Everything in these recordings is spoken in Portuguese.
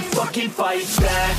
fucking fight back.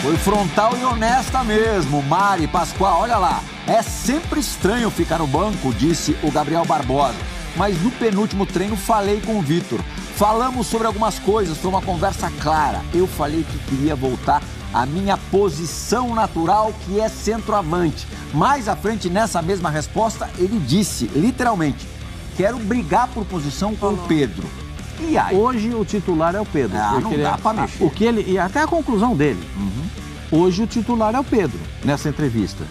Foi frontal e honesta mesmo, Mari Pascoal, olha lá. É sempre estranho ficar no banco, disse o Gabriel Barbosa. Mas no penúltimo treino falei com o Vitor. Falamos sobre algumas coisas, foi uma conversa clara. Eu falei que queria voltar à minha posição natural, que é centroavante. Mais à frente, nessa mesma resposta, ele disse, literalmente: quero brigar por posição com o Pedro. E aí? Hoje o titular é o Pedro. Ah, não dá é para mexer. O que ele, e até a conclusão dele. Uhum. Hoje o titular é o Pedro, nessa entrevista.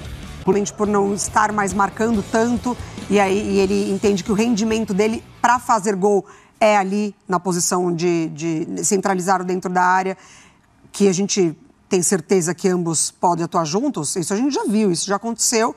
Por... por não estar mais marcando tanto, e aí e ele entende que o rendimento dele para fazer gol é ali na posição de, de centralizar dentro da área, que a gente tem certeza que ambos podem atuar juntos. Isso a gente já viu, isso já aconteceu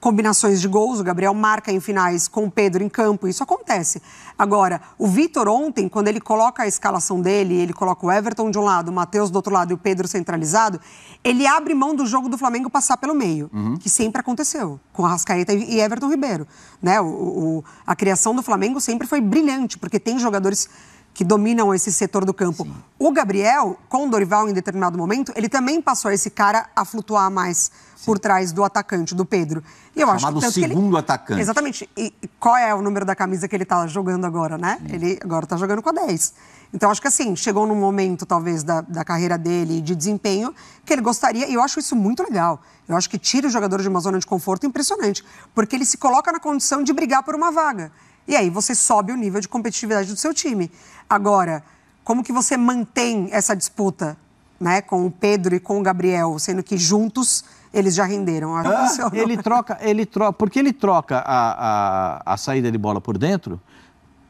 combinações de gols. O Gabriel marca em finais com o Pedro em campo, isso acontece. Agora, o Vitor ontem, quando ele coloca a escalação dele, ele coloca o Everton de um lado, o Matheus do outro lado e o Pedro centralizado, ele abre mão do jogo do Flamengo passar pelo meio, uhum. que sempre aconteceu, com Arrascaeta e Everton Ribeiro. Né? O, o, a criação do Flamengo sempre foi brilhante, porque tem jogadores que dominam esse setor do campo. Sim. O Gabriel, com o Dorival em determinado momento, ele também passou esse cara a flutuar mais Sim. por trás do atacante, do Pedro. E eu Chamado acho que, segundo que ele... atacante. Exatamente. E qual é o número da camisa que ele está jogando agora, né? Sim. Ele agora está jogando com a 10. Então, acho que assim, chegou num momento, talvez, da, da carreira dele de desempenho, que ele gostaria, e eu acho isso muito legal. Eu acho que tira o jogador de uma zona de conforto impressionante, porque ele se coloca na condição de brigar por uma vaga. E aí você sobe o nível de competitividade do seu time. Agora, como que você mantém essa disputa né, com o Pedro e com o Gabriel, sendo que juntos eles já renderam. Ah, ele troca, ele troca, porque ele troca a, a, a saída de bola por dentro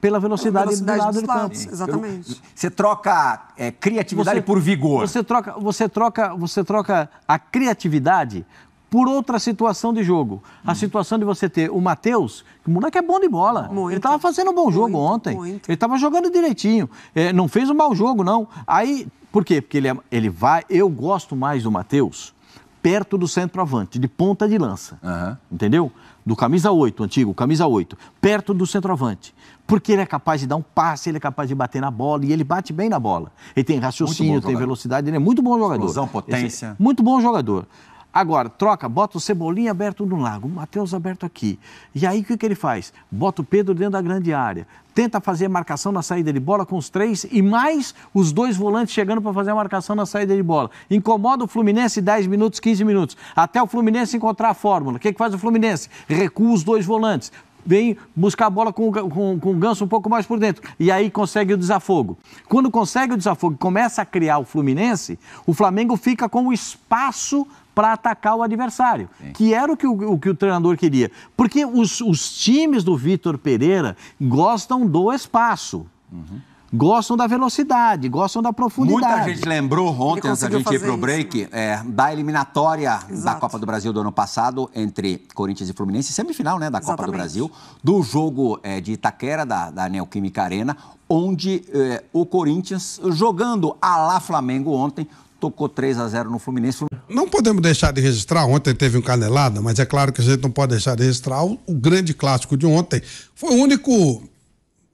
pela velocidade, velocidade do lado do campo. exatamente. você troca é, criatividade você, por vigor. Você troca, você troca, você troca a criatividade por outra situação de jogo. A hum. situação de você ter o Matheus, que o moleque é bom de bola. Muito. Ele estava fazendo um bom jogo muito, ontem. Muito. Ele estava jogando direitinho. É, não fez um mau jogo, não. Aí, por quê? Porque ele, é, ele vai. Eu gosto mais do Matheus perto do centroavante, de ponta de lança. Uhum. Entendeu? Do camisa 8, antigo, camisa 8, perto do centroavante. Porque ele é capaz de dar um passe, ele é capaz de bater na bola e ele bate bem na bola. Ele tem raciocínio, tem velocidade, ele é muito bom jogador. Explosão, potência. muito bom jogador. Agora, troca, bota o Cebolinha aberto no lago, o Matheus aberto aqui. E aí o que, que ele faz? Bota o Pedro dentro da grande área, tenta fazer a marcação na saída de bola com os três e mais os dois volantes chegando para fazer a marcação na saída de bola. Incomoda o Fluminense 10 minutos, 15 minutos, até o Fluminense encontrar a fórmula. O que, que faz o Fluminense? Recua os dois volantes, vem buscar a bola com, com, com o ganso um pouco mais por dentro. E aí consegue o desafogo. Quando consegue o desafogo começa a criar o Fluminense, o Flamengo fica com o espaço para atacar o adversário, Sim. que era o que o, o que o, treinador queria. Porque os, os times do Vitor Pereira gostam do espaço. Uhum gostam da velocidade, gostam da profundidade. Muita gente lembrou ontem, antes da gente ir para o break, né? é, da eliminatória Exato. da Copa do Brasil do ano passado entre Corinthians e Fluminense, semifinal né, da Exatamente. Copa do Brasil, do jogo é, de Itaquera, da, da Neoquímica Arena, onde é, o Corinthians, jogando a lá Flamengo ontem, tocou 3 a 0 no Fluminense. Não podemos deixar de registrar, ontem teve um canelada, mas é claro que a gente não pode deixar de registrar o, o grande clássico de ontem. Foi o único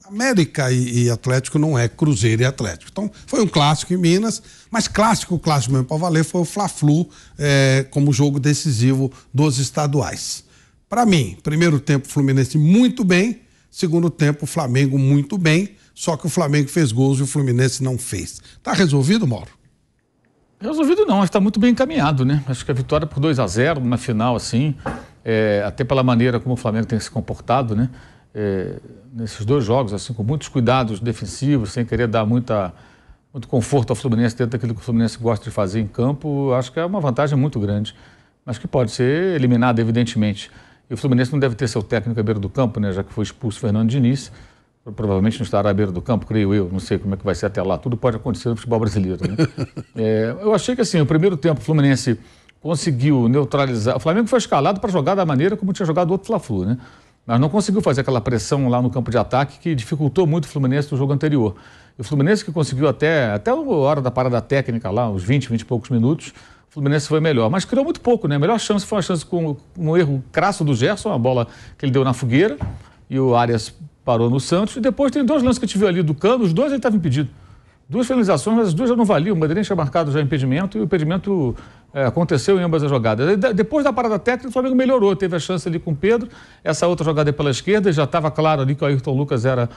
América e, e, Atlético não é Cruzeiro e Atlético. Então, foi um clássico em Minas, mas clássico, clássico mesmo para valer foi o Fla-Flu é, como jogo decisivo dos estaduais. Para mim, primeiro tempo Fluminense muito bem, segundo tempo Flamengo muito bem, só que o Flamengo fez gols e o Fluminense não fez. Tá resolvido, Mauro? Resolvido não, está muito bem encaminhado, né? Acho que a vitória por 2 a 0 na final, assim, é, até pela maneira como o Flamengo tem se comportado, né? É, nesses dois jogos, assim, com muitos cuidados defensivos, sem querer dar muita, muito conforto ao Fluminense dentro daquilo que o Fluminense gosta de fazer em campo, acho que é uma vantagem muito grande, mas que pode ser eliminada, evidentemente. E o Fluminense não deve ter seu técnico à beira do campo, né? Já que foi expulso o Fernando Diniz provavelmente não estará à beira do campo, creio eu, não sei como é que vai ser até lá. Tudo pode acontecer no futebol brasileiro. Né? é, eu achei que assim, o primeiro tempo o Fluminense conseguiu neutralizar. O Flamengo foi escalado para jogar da maneira como tinha jogado o outro Fla-Flu, né? Mas não conseguiu fazer aquela pressão lá no campo de ataque que dificultou muito o Fluminense no jogo anterior. E o Fluminense que conseguiu até, até a hora da parada técnica lá, uns 20, 20 e poucos minutos, o Fluminense foi melhor. Mas criou muito pouco, né? A melhor chance foi uma chance com um erro crasso do Gerson, uma bola que ele deu na fogueira e o Arias parou no Santos. E depois tem dois lances que eu tive ali do Cano, os dois ele estava impedido. Duas finalizações, mas as duas já não valiam. O Madeirense tinha marcado já impedimento e o impedimento é, aconteceu em ambas as jogadas. Depois da parada técnica, o Flamengo melhorou, teve a chance ali com o Pedro. Essa outra jogada aí é pela esquerda, já estava claro ali que o Ayrton Lucas era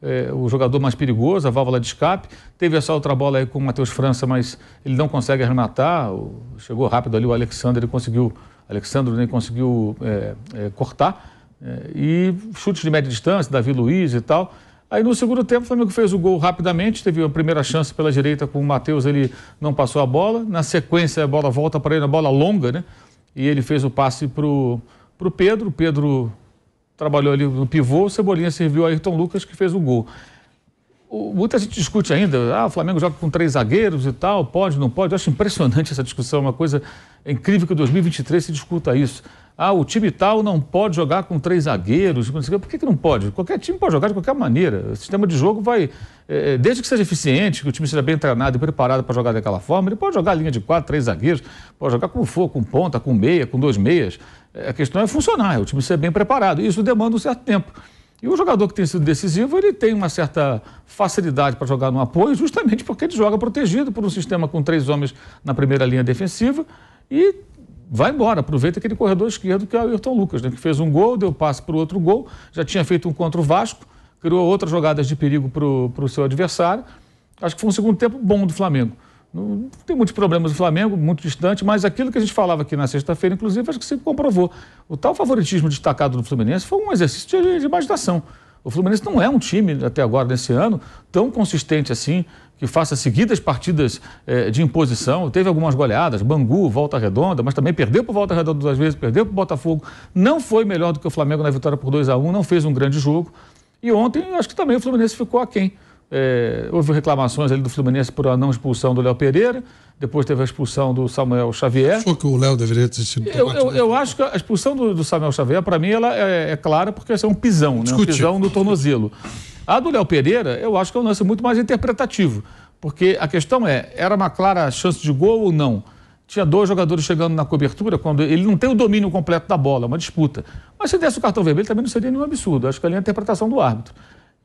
é, o jogador mais perigoso, a válvula de escape. Teve essa outra bola aí com o Matheus França, mas ele não consegue arrematar. Chegou rápido ali o Alexandre, ele conseguiu. Alexandre nem conseguiu é, é cortar. É, e chutes de média distância, Davi Luiz e tal. Aí no segundo tempo o Flamengo fez o gol rapidamente, teve a primeira chance pela direita com o Matheus, ele não passou a bola. Na sequência a bola volta para ele, a bola longa, né? E ele fez o passe para o Pedro, o Pedro trabalhou ali no pivô, o Cebolinha serviu a Ayrton Lucas que fez o gol. O, muita gente discute ainda, ah, o Flamengo joga com três zagueiros e tal, pode, não pode. Eu acho impressionante essa discussão, é uma coisa é incrível que em 2023 se discuta isso ah, o time tal não pode jogar com três zagueiros. Por que, que não pode? Qualquer time pode jogar de qualquer maneira. O sistema de jogo vai. É, desde que seja eficiente, que o time seja bem treinado e preparado para jogar daquela forma, ele pode jogar linha de quatro, três zagueiros, pode jogar com for, com ponta, com meia, com dois meias. Eh, a questão é funcionar, é o time ser bem preparado. E isso demanda um certo tempo. E o jogador que tem sido decisivo, ele tem uma certa facilidade para jogar no apoio, justamente porque ele joga protegido por um sistema com três homens na primeira linha defensiva e vai embora, aproveita aquele corredor esquerdo que é o Ayrton Lucas, né, que fez um gol, deu passe para o outro gol, já tinha feito um contra o Vasco, criou outras jogadas de perigo para o seu adversário. Acho que foi um segundo tempo bom do Flamengo. Não tem muitos problemas do Flamengo, muito distante, mas aquilo que a gente falava aqui na sexta-feira, inclusive, acho que se comprovou. O tal favoritismo destacado do Fluminense foi um exercício de, de imaginação. O Fluminense não é um time, até agora, nesse ano, tão consistente assim, que faça seguidas partidas eh, de imposição, teve algumas goleadas, Bangu, Volta Redonda, mas também perdeu por Volta Redonda duas vezes, perdeu para o Botafogo, não foi melhor do que o Flamengo na vitória por 2 a 1 não fez um grande jogo. E ontem, acho que também o Fluminense ficou aquém. É, houve reclamações ali do Fluminense por a não expulsão do Léo Pereira, depois teve a expulsão do Samuel Xavier. Achou que o Léo deveria ter sido eu, eu, eu, acho que a expulsão do, do Samuel Xavier, para mim, ela é, é, clara porque é um pisão, né? um pisão no tornozelo. A do Léo Pereira, eu acho que é um lance muito mais interpretativo, porque a questão é, era uma clara chance de gol ou não? Tinha dois jogadores chegando na cobertura, quando ele não tem o domínio completo da bola, é uma disputa. Mas se desse o cartão vermelho também não seria nenhum absurdo, acho que ali é a interpretação do árbitro.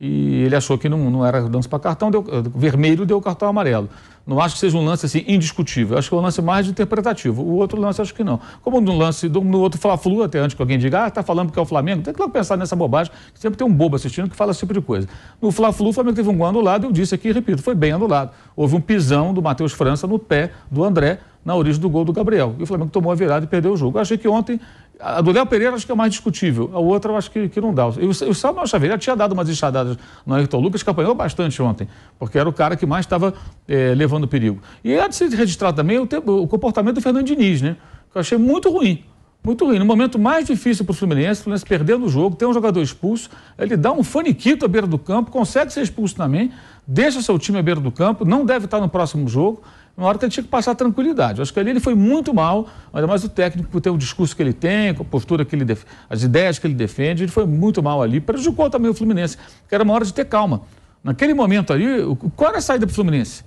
E ele achou que não, não era lance para cartão, deu, eh, vermelho deu o cartão amarelo. Não acho que seja um lance assim indiscutível. Acho que é um lance mais interpretativo. O outro lance, acho que não. Como no lance do no outro Fla-Flu, até antes que alguém diga, ah, tá falando porque é o Flamengo. Tem que logo pensar nessa bobagem, que sempre tem um bobo assistindo que fala esse tipo de coisa. No Fla-Flu, o Flamengo teve um gol anulado, eu disse aqui e repito, foi bem anulado. Houve um pisão do Matheus França no pé do André, na origem do gol do Gabriel. E o Flamengo tomou a virada e perdeu o jogo. Eu achei que ontem, a do Léo Pereira acho que é mais discutível, a outra eu acho que, que não dá. E o, o Samuel Xavier tinha dado umas enxadadas no Ayrton Lucas, que apanhou bastante ontem, porque era o cara que mais estava é, levando perigo. E há de se registrar também o, tempo, o comportamento do Fernando Diniz, né? Que eu achei muito ruim. Muito ruim. No momento mais difícil para o Fluminense, o Fluminense perdendo o jogo, tem um jogador expulso, ele dá um faniquito à beira do campo, consegue ser expulso também, deixa seu time à beira do campo, não deve estar no próximo jogo uma hora que ele tinha que passar tranquilidade. Eu acho que ali ele foi muito mal, ainda mais o técnico, por ter o discurso que ele tem, com a postura que ele def... as ideias que ele defende, ele foi muito mal ali, prejudicou também o Fluminense, que era uma hora de ter calma. Naquele momento ali, qual era a saída para o Fluminense?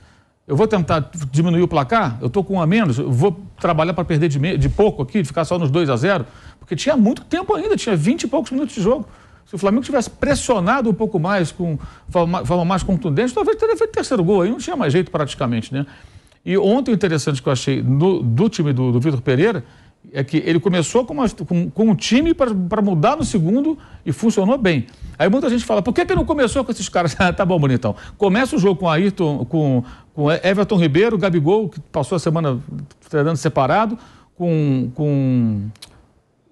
Eu vou tentar diminuir o placar, eu estou com um a menos, eu vou trabalhar para perder de, me... de pouco aqui, de ficar só nos 2 a 0 porque tinha muito tempo ainda, tinha 20 e poucos minutos de jogo. Se o Flamengo tivesse pressionado um pouco mais, com forma mais contundente, talvez teria feito terceiro gol aí, não tinha mais jeito praticamente, né? E ontem o interessante que eu achei no, do time do, do Vitor Pereira é que ele começou com, uma, com, com um time para mudar no segundo e funcionou bem. Aí muita gente fala, por que, que não começou com esses caras? tá bom, bonitão. Começa o jogo com Ayrton, com, com Everton Ribeiro, Gabigol, que passou a semana treinando separado, com, com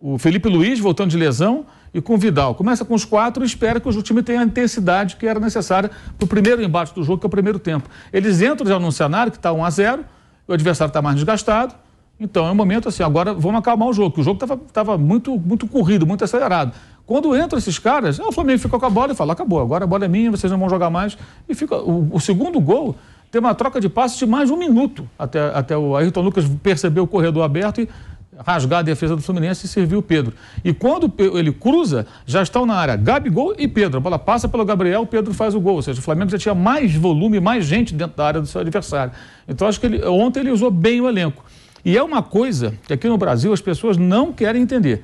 o Felipe Luiz voltando de lesão e com o Vidal. Começa com os quatro e espera que o time tenha a intensidade que era necessária para o primeiro embate do jogo, que é o primeiro tempo. Eles entram já num cenário que está 1 a 0 o adversário está mais desgastado. Então é um momento assim, agora vamos acalmar o jogo, que o jogo estava muito, muito corrido, muito acelerado. Quando entram esses caras, ah, o Flamengo ficou com a bola e fala: acabou, agora a bola é minha, vocês não vão jogar mais. E fica. O, o segundo gol tem uma troca de passes de mais de um minuto até, até o Ayrton Lucas percebeu o corredor aberto e rasgar a defesa do Fluminense e servir o Pedro. E quando ele cruza, já estão na área Gabigol e Pedro. A bola passa pelo Gabriel, o Pedro faz o gol. Ou seja, o Flamengo já tinha mais volume, mais gente dentro da área do seu adversário. Então acho que ele, ontem ele usou bem o elenco. E é uma coisa que aqui no Brasil as pessoas não querem entender.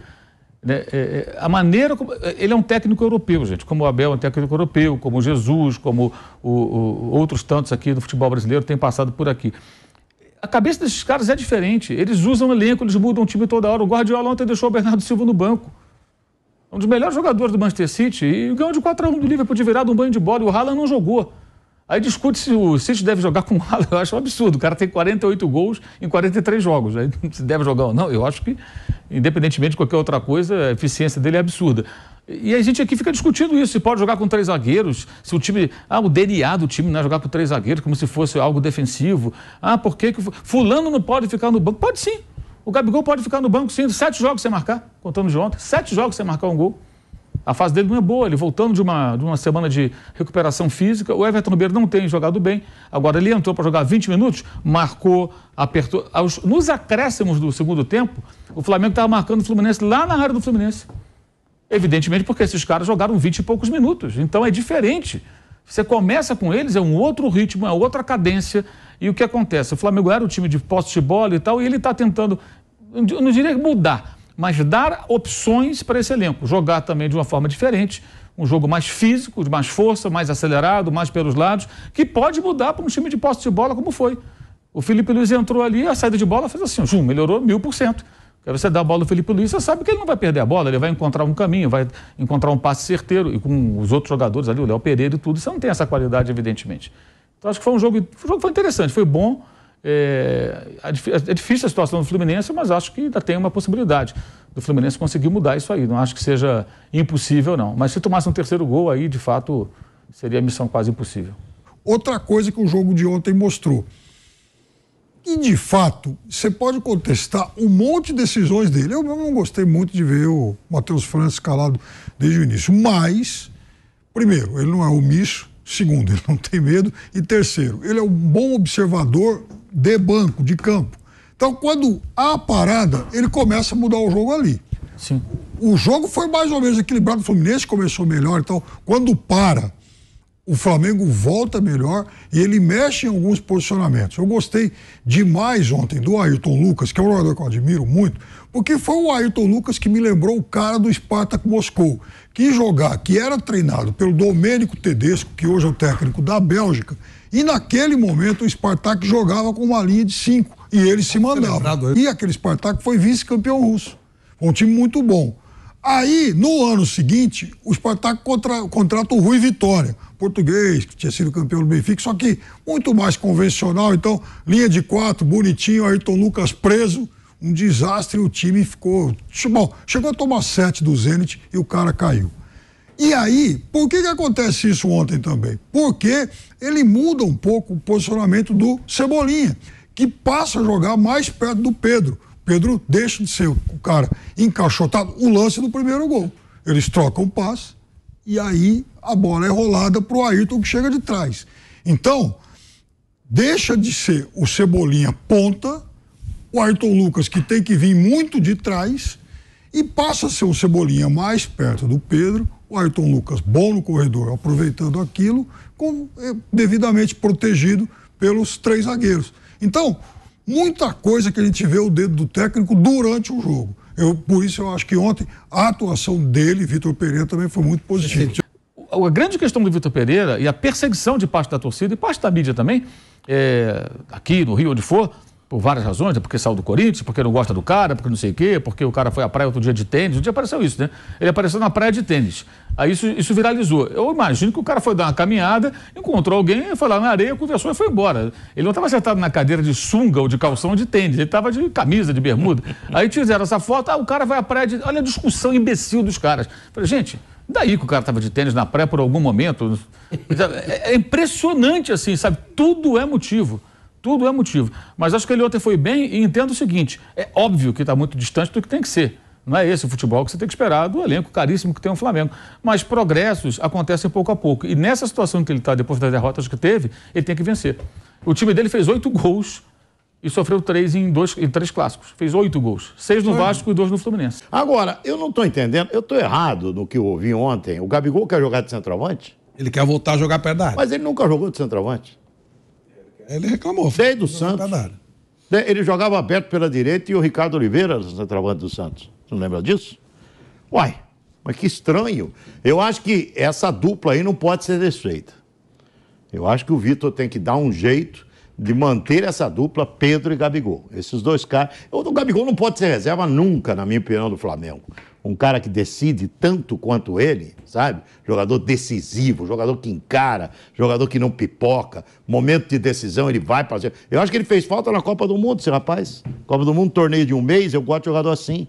Né? É, é, a maneira como. É, ele é um técnico europeu, gente, como o Abel é um técnico europeu, como o Jesus, como o, o, outros tantos aqui do futebol brasileiro têm passado por aqui. A cabeça desses caras é diferente. Eles usam elenco, eles mudam o time toda hora. O Guardiola ontem deixou o Bernardo Silva no banco. Um dos melhores jogadores do Manchester City e ganhou de 4 a 1 do Liverpool de virado um banho de bola e o Haaland não jogou. Aí discute se o City deve jogar com o Haaland. Eu acho um absurdo. O cara tem 48 gols em 43 jogos. Aí se deve jogar ou não, eu acho que, independentemente de qualquer outra coisa, a eficiência dele é absurda. E a gente aqui fica discutindo isso, se pode jogar com três zagueiros, se o time. Ah, o DNA do time, né? Jogar com três zagueiros, como se fosse algo defensivo. Ah, por que. que fulano não pode ficar no banco? Pode sim. O Gabigol pode ficar no banco sim, sete jogos sem marcar, contando de ontem, sete jogos sem marcar um gol. A fase dele não é boa, ele voltando de uma, de uma semana de recuperação física. O Everton Ribeiro não tem jogado bem. Agora ele entrou para jogar 20 minutos, marcou, apertou. Nos acréscimos do segundo tempo, o Flamengo estava marcando o Fluminense lá na área do Fluminense. Evidentemente porque esses caras jogaram 20 e poucos minutos. Então é diferente. Você começa com eles, é um outro ritmo, é outra cadência. E o que acontece? O Flamengo era o time de posse de bola e tal, e ele está tentando, não diria mudar, mas dar opções para esse elenco. Jogar também de uma forma diferente, um jogo mais físico, de mais força, mais acelerado, mais pelos lados, que pode mudar para um time de posse de bola como foi. O Felipe Luiz entrou ali, a saída de bola fez assim, zoom, melhorou mil por cento. Aí é você dá a bola ao Felipe Luiz, você sabe que ele não vai perder a bola, ele vai encontrar um caminho, vai encontrar um passe certeiro, e com os outros jogadores ali, o Léo Pereira e tudo, você não tem essa qualidade, evidentemente. Então acho que foi um jogo, o jogo foi interessante, foi bom. É, é, é difícil a situação do Fluminense, mas acho que ainda tem uma possibilidade do Fluminense conseguir mudar isso aí. Não acho que seja impossível, não. Mas se tomasse um terceiro gol aí, de fato, seria missão quase impossível. Outra coisa que o jogo de ontem mostrou. E, de fato, você pode contestar um monte de decisões dele. Eu não gostei muito de ver o Matheus França escalado desde o início. Mas, primeiro, ele não é omisso. Segundo, ele não tem medo. E terceiro, ele é um bom observador de banco, de campo. Então, quando há a parada, ele começa a mudar o jogo ali. Sim. O jogo foi mais ou menos equilibrado. O Fluminense começou melhor. Então, quando para o Flamengo volta melhor e ele mexe em alguns posicionamentos. Eu gostei demais ontem do Ayrton Lucas, que é um jogador que eu admiro muito, porque foi o Ayrton Lucas que me lembrou o cara do Spartak Moscou, que jogar, que era treinado pelo Domênico Tedesco, que hoje é o técnico da Bélgica, e naquele momento o Spartak jogava com uma linha de cinco e ele se mandava. E aquele Spartak foi vice-campeão russo. Foi um time muito bom. Aí, no ano seguinte, o Spartak contra, contrata o Rui Vitória português, que tinha sido campeão do Benfica, só que muito mais convencional. Então, linha de quatro, bonitinho, Ayrton Lucas preso, um desastre. O time ficou. Bom, chegou a tomar sete do Zenit e o cara caiu. E aí, por que, que acontece isso ontem também? Porque ele muda um pouco o posicionamento do Cebolinha, que passa a jogar mais perto do Pedro. Pedro deixa de ser o cara encaixotado. O lance do primeiro gol. Eles trocam o passe e aí a bola é rolada para o Ayrton que chega de trás. Então, deixa de ser o Cebolinha ponta, o Ayrton Lucas que tem que vir muito de trás e passa a ser o Cebolinha mais perto do Pedro, o Ayrton Lucas bom no corredor, aproveitando aquilo, com, eh, devidamente protegido pelos três zagueiros. Então, muita coisa que a gente vê o dedo do técnico durante o jogo. Eu, por isso eu acho que ontem a atuação dele, Vitor Pereira, também foi muito positiva a grande questão do Vitor Pereira e a perseguição de parte da torcida e parte da mídia também, é, aqui no Rio, onde for, por várias razões, é porque saiu do Corinthians, porque não gosta do cara, porque não sei o quê, porque o cara foi à praia outro dia de tênis, um dia apareceu isso, né? Ele apareceu na praia de tênis. Aí isso, isso viralizou. Eu imagino que o cara foi dar uma caminhada, encontrou alguém, foi lá na areia, conversou e foi embora. Ele não estava sentado na cadeira de sunga ou de calção ou de tênis, ele estava de camisa, de bermuda. Aí fizeram essa foto, ah, o cara vai à praia de. Olha a discussão imbecil dos caras. falei, gente, Daí que o cara estava de tênis na praia por algum momento. É, é impressionante, assim, sabe? Tudo é motivo. Tudo é motivo. Mas acho que ele ontem foi bem e entendo o seguinte: é óbvio que está muito distante do que tem que ser. Não é esse o futebol que você tem que esperar do elenco caríssimo que tem o Flamengo. Mas progressos acontecem pouco a pouco. E nessa situação que ele está, depois das derrotas que teve, ele tem que vencer. O time dele fez oito gols e sofreu três em, dois, em três clássicos. Fez oito gols. Seis no Vasco e dois no Fluminense. Agora, eu não estou entendendo, eu estou errado no que eu ouvi ontem. O Gabigol quer jogar de centroavante? Ele quer voltar a jogar perto da área. Mas ele nunca jogou de centroavante. Ele reclamou. Desde do Santos. Ele jogava aberto pela direita e o Ricardo Oliveira era centroavante do Santos. Você não lembra disso? Uai, mas que estranho. Eu acho que essa dupla aí não pode ser desfeita. Eu acho que o Vitor tem que dar um jeito de manter essa dupla Pedro e Gabigol. Esses dois caras. O Gabigol não pode ser reserva nunca, na minha opinião, do Flamengo. Um cara que decide tanto quanto ele, sabe? Jogador decisivo, jogador que encara, jogador que não pipoca. Momento de decisão, ele vai para. Eu acho que ele fez falta na Copa do Mundo, esse rapaz. Copa do Mundo, torneio de um mês, eu gosto de jogador assim.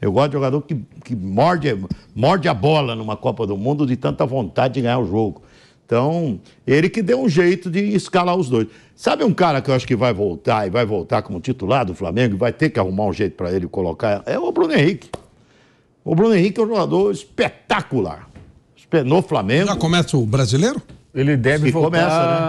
Eu gosto de jogador que, que morde, morde a bola numa Copa do Mundo de tanta vontade de ganhar o jogo. Então, ele que deu um jeito de escalar os dois. Sabe um cara que eu acho que vai voltar e vai voltar como titular do Flamengo e vai ter que arrumar um jeito para ele colocar? É o Bruno Henrique. O Bruno Henrique é um jogador espetacular. No Flamengo. Já começa o brasileiro? Ele deve voltar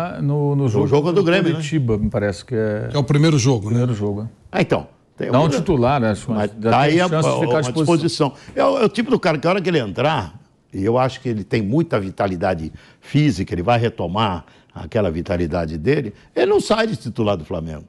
começa, né? no, no jogo, o jogo é do, do Grêmio. Né? Curitiba, né? me parece que é. É o primeiro jogo, o né? Primeiro jogo. Ah, então. Não um... titular, né? Mas, mas tá aí a, a, a disposição. disposição. É, o, é o tipo do cara que a hora que ele entrar, e eu acho que ele tem muita vitalidade física, ele vai retomar aquela vitalidade dele. Ele não sai de titular do Flamengo.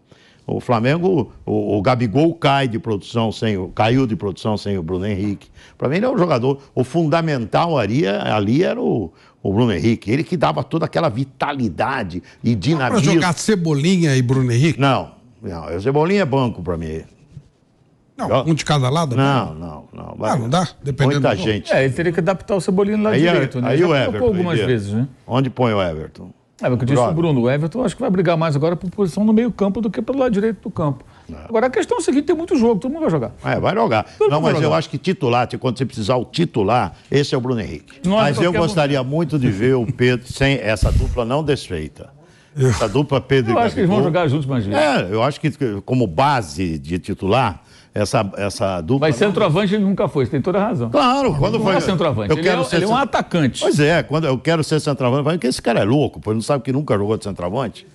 O Flamengo, o, o Gabigol cai de produção sem o, caiu de produção sem o Bruno Henrique. Para mim ele é um jogador, o fundamental ali, ali era o, o Bruno Henrique, ele que dava toda aquela vitalidade e dinamismo. Para jogar Cebolinha e Bruno Henrique? Não, não, o Cebolinha é banco para mim. Não, um de cada lado? Né? Não, não, não. Ah, vai. Ah, não dá? Dependendo Muita do... gente. É, ele teria que adaptar o cebolinho lá aí, é- direito, né? Aí Já o Everton. algumas aí, vezes, né? Onde põe o Everton? É, porque eu disse o Bruno, o Everton acho que vai brigar mais agora por posição no meio campo do que pelo lado direito do campo. Não. É. Agora a questão é a seguinte, tem muito jogo, todo mundo vai jogar. É, vai jogar. Todo não, mas jogar. eu acho que titular, quando você precisar o titular, esse é o Bruno Henrique. Não é mas eu gostaria muito de ver o Pedro sem essa dupla não desfeita. Essa dupla Pedro eu e Eu acho Gabigol. que eles vão jogar juntos mais É, eu acho que como base de titular, essa, essa dupla. Mas centroavante ele nunca foi, você tem toda a razão. Claro, quando ele foi. Não é centroavante, eu ele, quero é, ser ele é um atacante. Pois é, quando eu quero ser centroavante, porque esse cara é louco, pois não sabe que nunca jogou de centroavante.